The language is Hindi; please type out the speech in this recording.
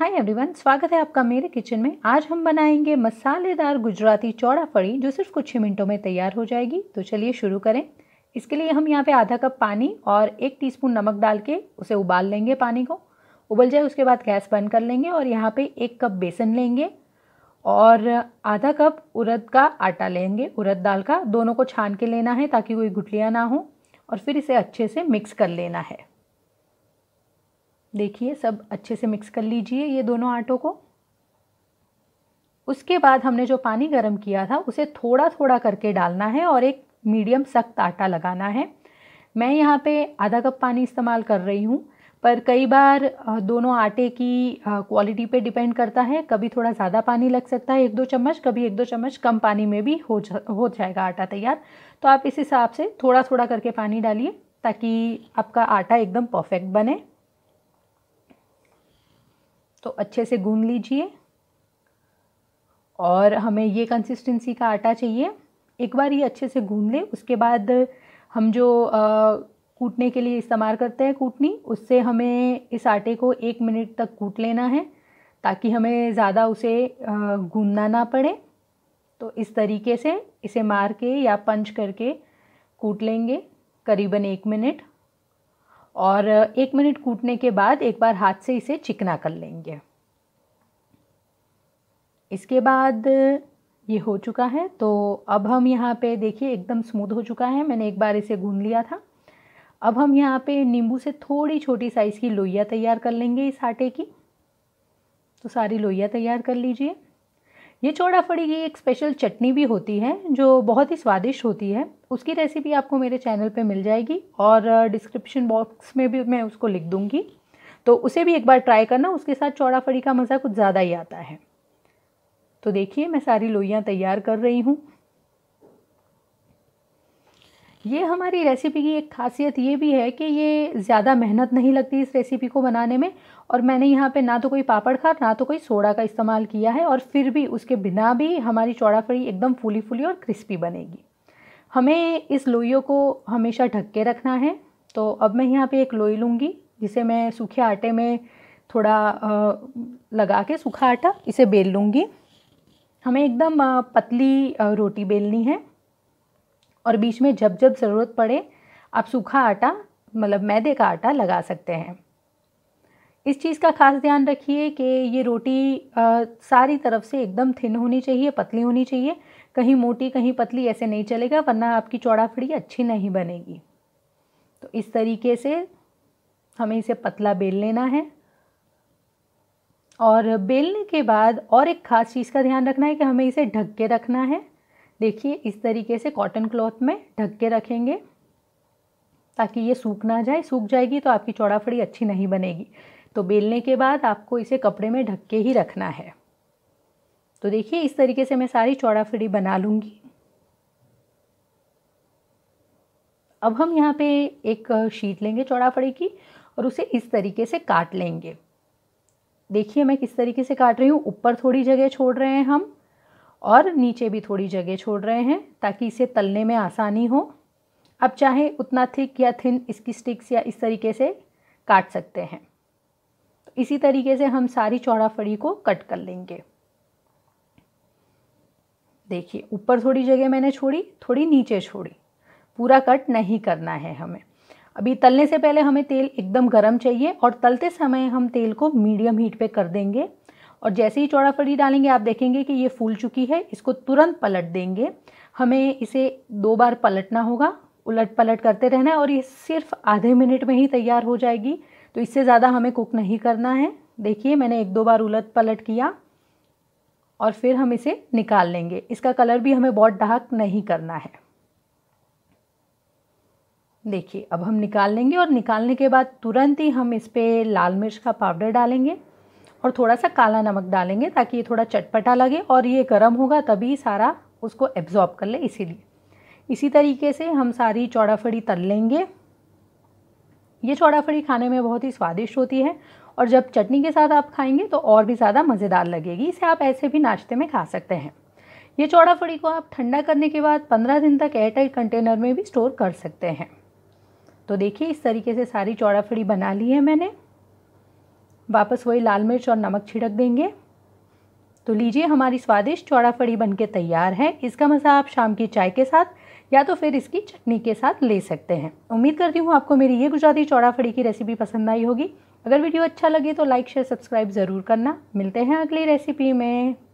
हाय एवरीवन स्वागत है आपका मेरे किचन में आज हम बनाएंगे मसालेदार गुजराती चौड़ा फड़ी जो सिर्फ कुछ ही मिनटों में तैयार हो जाएगी तो चलिए शुरू करें इसके लिए हम यहाँ पे आधा कप पानी और एक टीस्पून नमक डाल के उसे उबाल लेंगे पानी को उबल जाए उसके बाद गैस बंद कर लेंगे और यहाँ पर एक कप बेसन लेंगे और आधा कप उरद का आटा लेंगे उरद दाल का दोनों को छान के लेना है ताकि कोई गुटलियाँ ना हो और फिर इसे अच्छे से मिक्स कर लेना है देखिए सब अच्छे से मिक्स कर लीजिए ये दोनों आटों को उसके बाद हमने जो पानी गर्म किया था उसे थोड़ा थोड़ा करके डालना है और एक मीडियम सख्त आटा लगाना है मैं यहाँ पे आधा कप पानी इस्तेमाल कर रही हूँ पर कई बार दोनों आटे की क्वालिटी पे डिपेंड करता है कभी थोड़ा ज़्यादा पानी लग सकता है एक दो चम्मच कभी एक दो चम्मच कम पानी में भी हो जा हो जाएगा आटा तैयार तो आप इस हिसाब से थोड़ा थोड़ा करके पानी डालिए ताकि आपका आटा एकदम परफेक्ट बने तो अच्छे से गूंद लीजिए और हमें ये कंसिस्टेंसी का आटा चाहिए एक बार ये अच्छे से गूंद लें उसके बाद हम जो आ, कूटने के लिए इस्तेमाल करते हैं कूटनी उससे हमें इस आटे को एक मिनट तक कूट लेना है ताकि हमें ज़्यादा उसे गूंदना ना पड़े तो इस तरीके से इसे मार के या पंच करके कूट लेंगे करीबन एक मिनट और एक मिनट कूटने के बाद एक बार हाथ से इसे चिकना कर लेंगे इसके बाद ये हो चुका है तो अब हम यहाँ पे देखिए एकदम स्मूथ हो चुका है मैंने एक बार इसे गून लिया था अब हम यहाँ पे नींबू से थोड़ी छोटी साइज़ की लोइया तैयार कर लेंगे इस आटे की तो सारी लोइया तैयार कर लीजिए ये चौड़ा फड़ी की एक स्पेशल चटनी भी होती है जो बहुत ही स्वादिष्ट होती है उसकी रेसिपी आपको मेरे चैनल पे मिल जाएगी और डिस्क्रिप्शन बॉक्स में भी मैं उसको लिख दूँगी तो उसे भी एक बार ट्राई करना उसके साथ चौड़ा फड़ी का मज़ा कुछ ज़्यादा ही आता है तो देखिए मैं सारी लोहियाँ तैयार कर रही हूँ ये हमारी रेसिपी की एक खासियत ये भी है कि ये ज़्यादा मेहनत नहीं लगती इस रेसिपी को बनाने में और मैंने यहाँ पे ना तो कोई पापड़ खा ना तो कोई सोडा का इस्तेमाल किया है और फिर भी उसके बिना भी हमारी चौड़ा फड़ी एकदम फूली फूली और क्रिस्पी बनेगी हमें इस लोइयों को हमेशा ढक के रखना है तो अब मैं यहाँ पे एक लोई लूँगी जिसे मैं सूखे आटे में थोड़ा लगा के सूखा आटा इसे बेल लूँगी हमें एकदम पतली रोटी बेलनी है और बीच में जब जब ज़रूरत पड़े आप सूखा आटा मतलब मैदे का आटा लगा सकते हैं इस चीज़ का खास ध्यान रखिए कि ये रोटी आ, सारी तरफ से एकदम थिन होनी चाहिए पतली होनी चाहिए कहीं मोटी कहीं पतली ऐसे नहीं चलेगा वरना आपकी चौड़ाफड़ी अच्छी नहीं बनेगी तो इस तरीके से हमें इसे पतला बेल लेना है और बेलने के बाद और एक ख़ास चीज़ का ध्यान रखना है कि हमें इसे ढक के रखना है देखिए इस तरीके से कॉटन क्लॉथ में ढक के रखेंगे ताकि ये सूख ना जाए सूख जाएगी तो आपकी चौड़ाफड़ी अच्छी नहीं बनेगी तो बेलने के बाद आपको इसे कपड़े में ढक के ही रखना है तो देखिए इस तरीके से मैं सारी चौड़ाफड़ी बना लूँगी अब हम यहाँ पे एक शीट लेंगे चौड़ाफड़ी की और उसे इस तरीके से काट लेंगे देखिए मैं किस तरीके से काट रही हूँ ऊपर थोड़ी जगह छोड़ रहे हैं हम और नीचे भी थोड़ी जगह छोड़ रहे हैं ताकि इसे तलने में आसानी हो अब चाहे उतना थिक या थिन इसकी स्टिक्स या इस तरीके से काट सकते हैं तो इसी तरीके से हम सारी चौड़ा फड़ी को कट कर लेंगे देखिए ऊपर थोड़ी जगह मैंने छोड़ी थोड़ी नीचे छोड़ी पूरा कट नहीं करना है हमें अभी तलने से पहले हमें तेल एकदम गरम चाहिए और तलते समय हम तेल को मीडियम हीट पे कर देंगे और जैसे ही चौड़ा फली डालेंगे आप देखेंगे कि ये फूल चुकी है इसको तुरंत पलट देंगे हमें इसे दो बार पलटना होगा उलट पलट करते रहना है और ये सिर्फ आधे मिनट में ही तैयार हो जाएगी तो इससे ज़्यादा हमें कुक नहीं करना है देखिए मैंने एक दो बार उलट पलट किया और फिर हम इसे निकाल लेंगे इसका कलर भी हमें बहुत डार्क नहीं करना है देखिए अब हम निकाल लेंगे और निकालने के बाद तुरंत ही हम इस पर लाल मिर्च का पाउडर डालेंगे और थोड़ा सा काला नमक डालेंगे ताकि ये थोड़ा चटपटा लगे और ये गर्म होगा तभी सारा उसको एब्जॉर्ब कर ले इसीलिए इसी तरीके से हम सारी चौड़ाफड़ी तल लेंगे ये चौड़ाफड़ी खाने में बहुत ही स्वादिष्ट होती है और जब चटनी के साथ आप खाएंगे तो और भी ज़्यादा मज़ेदार लगेगी इसे आप ऐसे भी नाश्ते में खा सकते हैं ये चौड़ा फड़ी को आप ठंडा करने के बाद 15 दिन तक एयरटाइट कंटेनर में भी स्टोर कर सकते हैं तो देखिए इस तरीके से सारी चौड़ा फड़ी बना ली है मैंने वापस वही लाल मिर्च और नमक छिड़क देंगे तो लीजिए हमारी स्वादिष्ट चौड़ा फड़ी बनके तैयार है इसका मज़ा आप शाम की चाय के साथ या तो फिर इसकी चटनी के साथ ले सकते हैं उम्मीद करती हूँ आपको मेरी ये गुजराती चौड़ा फड़ी की रेसिपी पसंद आई होगी अगर वीडियो अच्छा लगे तो लाइक शेयर सब्सक्राइब ज़रूर करना मिलते हैं अगली रेसिपी में